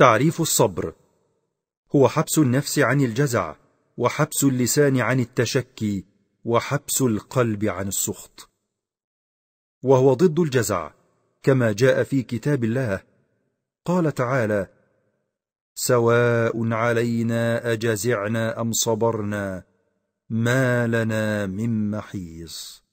تعريف الصبر هو حبس النفس عن الجزع وحبس اللسان عن التشكي وحبس القلب عن السخط وهو ضد الجزع كما جاء في كتاب الله قال تعالى سواء علينا اجزعنا ام صبرنا ما لنا من محيص